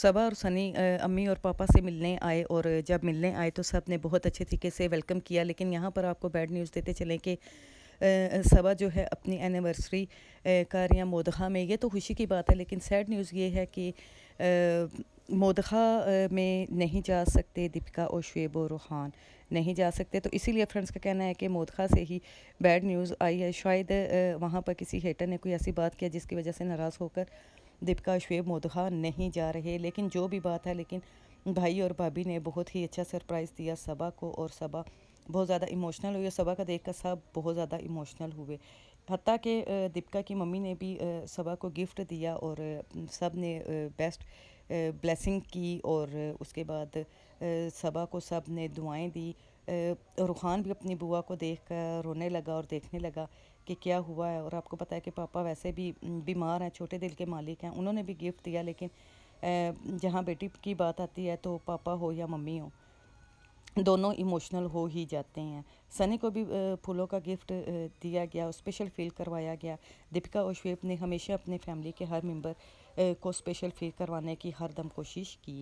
सबा और सनी अम्मी और पापा से मिलने आए और जब मिलने आए तो सब ने बहुत अच्छे तरीके से वेलकम किया लेकिन यहाँ पर आपको बैड न्यूज़ देते चले कि सबा जो है अपनी एनिवर्सरी कर या मोदा में ये तो खुशी की बात है लेकिन सैड न्यूज़ ये है कि मोदा में नहीं जा सकते दीपिका और शुएब और रूहान नहीं जा सकते तो इसीलिए फ्रेंड्स का कहना है कि मोदखा से ही बैड न्यूज़ आई है शायद वहाँ पर किसी हेटर ने कोई ऐसी बात किया जिसकी वजह से नाराज़ होकर दीपिका शुएब मोदहा नहीं जा रहे लेकिन जो भी बात है लेकिन भाई और भाभी ने बहुत ही अच्छा सरप्राइज़ दिया सबा को और सबा बहुत ज़्यादा इमोशनल हुई और सबा का देख कर सब बहुत ज़्यादा इमोशनल हुए हती के दीपिका की मम्मी ने भी सबा को गिफ्ट दिया और सब ने बेस्ट ब्लेसिंग की और उसके बाद सबा को सब ने दुआएं दी रुहान भी अपनी बुआ को देख कर रोने लगा और देखने लगा कि क्या हुआ है और आपको पता है कि पापा वैसे भी बीमार हैं छोटे दिल के मालिक हैं उन्होंने भी गिफ्ट दिया लेकिन जहाँ बेटी की बात आती है तो पापा हो या मम्मी हो दोनों इमोशनल हो ही जाते हैं सनी को भी फूलों का गिफ्ट दिया गया स्पेशल फील करवाया गया दीपिका और श्वेप ने हमेशा अपने फैमिली के हर मेंबर को स्पेशल फील करवाने की हर दम कोशिश की